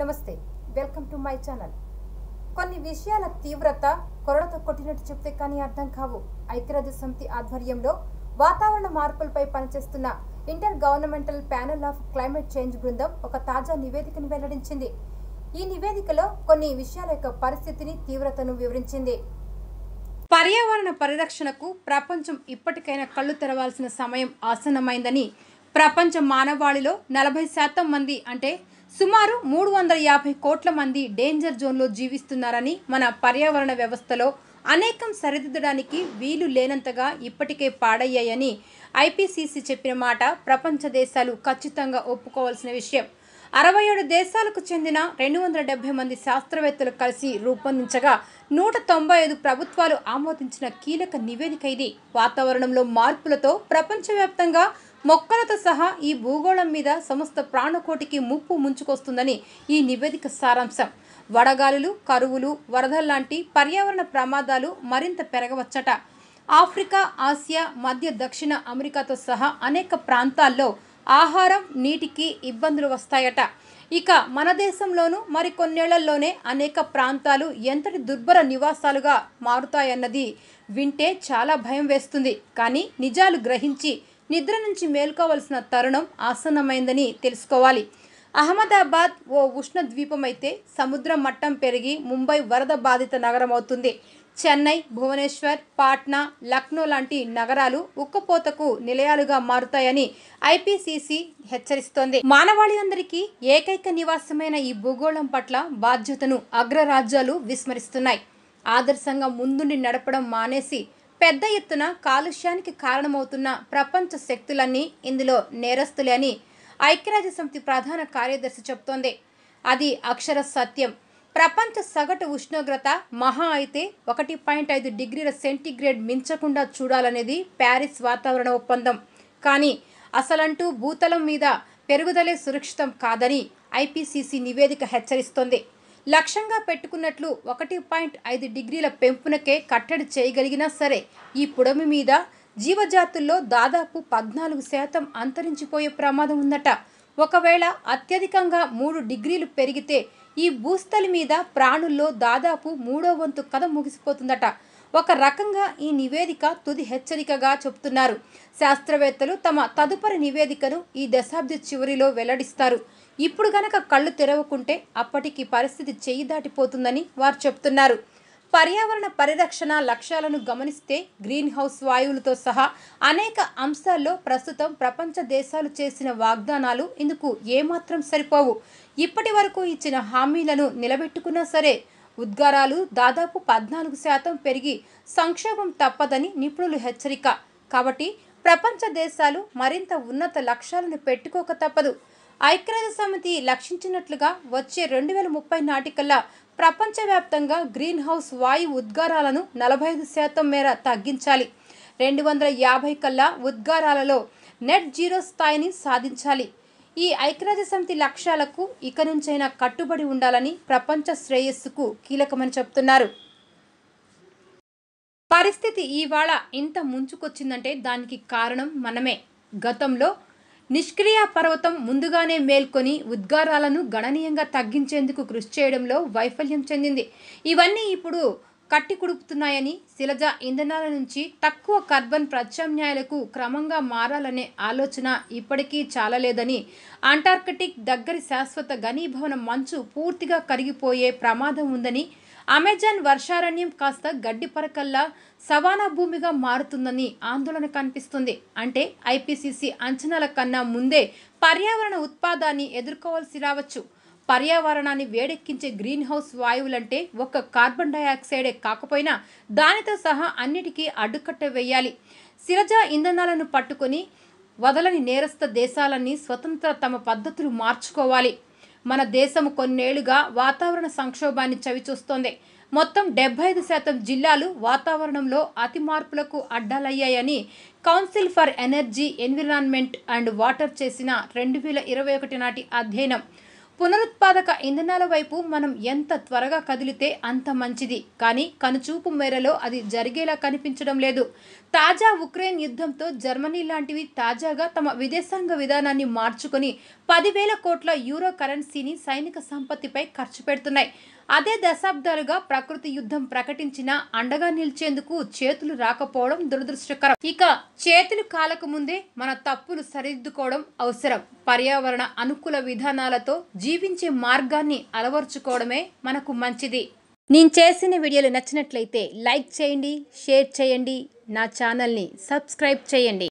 నమస్తే welcome to my channel కొన్ని విషయాల తీవ్రత కొరడతో కొట్టినట్టు చెప్తే కానీ అర్థం కావు ఐక్యరాజ్య సమితి ఆధ్వర్యంలో వాతావరణ మార్పులపై పనిచేస్తున్న intergovernmental panel of climate change బృందం ఒక తాజా నివేదికను వెల్లడించింది ఈ నివేదికలో కొన్ని విషయాల యొక్క పరిస్థితిని తీవ్రతను వివరించింది పర్యావరణ పరిరక్షణకు ప్రపంచం ఇప్పటికైనా కళ్ళు తెరవాల్సిన సమయం ఆసన్నమైందని ప్రపంచ మానవాళిలో నలభై శాతం మంది అంటే సుమారు మూడు వందల యాభై కోట్ల మంది డేంజర్ జోన్లో జీవిస్తున్నారని మన పర్యావరణ వ్యవస్థలో అనేకం సరిదిద్దడానికి వీలు లేనంతగా ఇప్పటికే పాడయ్యాయని ఐపీసీసీ చెప్పిన మాట ప్రపంచ దేశాలు ఖచ్చితంగా ఒప్పుకోవాల్సిన విషయం అరవై ఏడు దేశాలకు చెందిన రెండు వందల డెబ్బై మంది శాస్త్రవేత్తలు కలిసి రూపొందించగా నూట తొంభై ఐదు ప్రభుత్వాలు ఆమోదించిన కీలక నివేదిక ఇది వాతావరణంలో మార్పులతో ప్రపంచవ్యాప్తంగా మొక్కలతో సహా ఈ భూగోళం మీద సమస్త ప్రాణకోటికి ముప్పు ముంచుకొస్తుందని ఈ నివేదిక సారాంశం వడగాలులు కరువులు వరదలు లాంటి పర్యావరణ ప్రమాదాలు మరింత పెరగవచ్చట ఆఫ్రికా ఆసియా మధ్య దక్షిణ అమెరికాతో సహా అనేక ప్రాంతాల్లో ఆహారం నీటికి ఇబ్బందులు వస్తాయట ఇక మన దేశంలోనూ మరికొన్నేళ్లలోనే అనేక ప్రాంతాలు ఎంతటి దుర్భర నివాసాలుగా మారుతాయన్నది వింటే చాలా భయం వేస్తుంది కానీ నిజాలు గ్రహించి నిద్ర నుంచి మేల్కోవలసిన తరుణం ఆసన్నమైందని తెలుసుకోవాలి అహ్మదాబాద్ ఓ ఉష్ణ ద్వీపమైతే సముద్ర మట్టం పెరిగి ముంబై వరద బాధిత నగరం అవుతుంది చెన్నై భువనేశ్వర్ పాట్నా లక్నో లాంటి నగరాలు ఉక్కపోతకు నిలయాలుగా మారుతాయని ఐపిసిసి హెచ్చరిస్తోంది మానవాళి అందరికీ ఏకైక నివాసమైన ఈ భూగోళం పట్ల బాధ్యతను అగ్రరాజ్యాలు విస్మరిస్తున్నాయి ఆదర్శంగా ముందుండి నడపడం మానేసి పెద్ద ఎత్తున కాలుష్యానికి కారణమవుతున్న ప్రపంచ శక్తులన్నీ ఇందులో నేరస్తులే అని ఐక్యరాజ్యసమితి ప్రధాన కార్యదర్శి చెబుతోంది అది అక్షర సత్యం ప్రపంచ సగటు ఉష్ణోగ్రత మహా అయితే ఒకటి పాయింట్ ఐదు డిగ్రీల సెంటీగ్రేడ్ మించకుండా చూడాలనేది ప్యారిస్ వాతావరణ ఒప్పందం కానీ అసలంటూ భూతలం మీద పెరుగుదలే సురక్షితం కాదని ఐపీసీసీ నివేదిక హెచ్చరిస్తోంది లక్ష్యంగా పెట్టుకున్నట్లు ఒకటి పాయింట్ ఐదు డిగ్రీల పెంపునకే కట్టడి చేయగలిగినా సరే ఈ పుడమి మీద జీవజాతుల్లో దాదాపు పద్నాలుగు శాతం అంతరించిపోయే ప్రమాదం ఉందట ఒకవేళ అత్యధికంగా మూడు డిగ్రీలు పెరిగితే ఈ భూస్థలి మీద ప్రాణుల్లో దాదాపు మూడో వంతు కథ ముగిసిపోతుందట ఒక రకంగా ఈ నివేదిక తుది హెచ్చరికగా చెబుతున్నారు శాస్త్రవేత్తలు తమ తదుపరి నివేదికను ఈ దశాబ్ది చివరిలో వెల్లడిస్తారు ఇప్పుడు గనక కళ్ళు తెరవకుంటే అప్పటికి పరిస్థితి చేయి దాటిపోతుందని వారు చెప్తున్నారు పర్యావరణ పరిరక్షణ లక్ష్యాలను గమనిస్తే గ్రీన్ హౌస్ వాయువులతో సహా అనేక అంశాల్లో ప్రస్తుతం ప్రపంచ దేశాలు చేసిన వాగ్దానాలు ఇందుకు ఏమాత్రం సరిపోవు ఇప్పటి వరకు ఇచ్చిన హామీలను నిలబెట్టుకున్నా సరే ఉద్గారాలు దాదాపు పద్నాలుగు శాతం పెరిగి సంక్షోభం తప్పదని నిపుణులు హెచ్చరిక కాబట్టి ప్రపంచ దేశాలు మరింత ఉన్నత లక్ష్యాలను పెట్టుకోక తప్పదు ఐక్యరాజ్య సమితి లక్షించినట్లుగా వచ్చే రెండు వేల ముప్పై నాటికల్లా ప్రపంచవ్యాప్తంగా గ్రీన్ హౌస్ వాయు ఉద్గారాలను నలభై ఐదు శాతం మేర తగ్గించాలి రెండు వందల యాభై కల్లా ఉద్గారాలలో నెట్ జీరో స్థాయిని సాధించాలి ఈ ఐక్యరాజ్య సమితి లక్ష్యాలకు ఇక నుంచైనా కట్టుబడి ఉండాలని ప్రపంచ శ్రేయస్సుకు కీలకమని చెబుతున్నారు పరిస్థితి ఇవాళ ఇంత ముంచుకొచ్చిందంటే దానికి కారణం మనమే గతంలో నిష్క్రియ పర్వతం ముందుగానే మేల్కొని ఉద్గారాలను గణనీయంగా తగ్గించేందుకు కృషి చేయడంలో వైఫల్యం చెందింది ఇవన్నీ ఇప్పుడు కట్టి కుడుపుతున్నాయని శిలజ ఇంధనాల నుంచి తక్కువ కార్బన్ ప్రత్యామ్నాయాలకు క్రమంగా మారాలనే ఆలోచన ఇప్పటికీ చాలలేదని అంటార్కిటిక్ దగ్గరి శాశ్వత ఘనీభవన మంచు పూర్తిగా కరిగిపోయే ప్రమాదం ఉందని అమెజాన్ వర్షారణ్యం కాస్త గడ్డి పరకల్లా సవానా భూమిగా మారుతుందని ఆందోళన కనిపిస్తుంది అంటే ఐపీసీసీ అంచనాల కన్నా ముందే పర్యావరణ ఉత్పాదాన్ని ఎదుర్కోవాల్సి రావచ్చు పర్యావరణాన్ని వేడెక్కించే గ్రీన్ హౌస్ వాయువులంటే ఒక్క కార్బన్ డైఆక్సైడే కాకపోయినా దానితో సహా అన్నిటికీ అడ్డుకట్ట వేయాలి శిరజ ఇంధనాలను పట్టుకొని వదలని నేరస్థ దేశాలన్నీ స్వతంత్ర తమ పద్ధతులు మార్చుకోవాలి మన దేశం కొన్నేళ్లుగా వాతావరణ సంక్షోభాన్ని చవిచూస్తోంది మొత్తం డెబ్బై ఐదు శాతం జిల్లాలు వాతావరణంలో అతి మార్పులకు అడ్డాలయ్యాయని council for energy environment and water చేసిన రెండు వేల ఇరవై ఒకటి నాటి అధ్యయనం పునరుత్పాదక ఇంధనాల వైపు మనం ఎంత త్వరగా కదిలితే అంత మంచిది కానీ కనుచూపు మేరలో అది జరిగేలా కనిపించడం లేదు తాజా ఉక్రెయిన్ యుద్ధంతో జర్మనీ లాంటివి తాజాగా తమ విదేశాంగ విధానాన్ని మార్చుకుని పదివేల కోట్ల యూరో కరెన్సీని సైనిక సంపత్తిపై ఖర్చు పెడుతున్నాయి అదే దశాబ్దాలుగా ప్రకృతి యుద్ధం ప్రకటించిన అండగా నిలిచేందుకు చేతులు రాకపోవడం దురదృష్టకరం ఇక చేతులు కాలక ముందే మన తప్పులు సరిదిద్దుకోవడం అవసరం పర్యావరణ అనుకూల విధానాలతో జీవించే మార్గాన్ని అలవర్చుకోవడమే మనకు మంచిది నేను చేసిన వీడియోలు నచ్చినట్లయితే లైక్ చేయండి షేర్ చేయండి నా ఛానల్ని సబ్స్క్రైబ్ చేయండి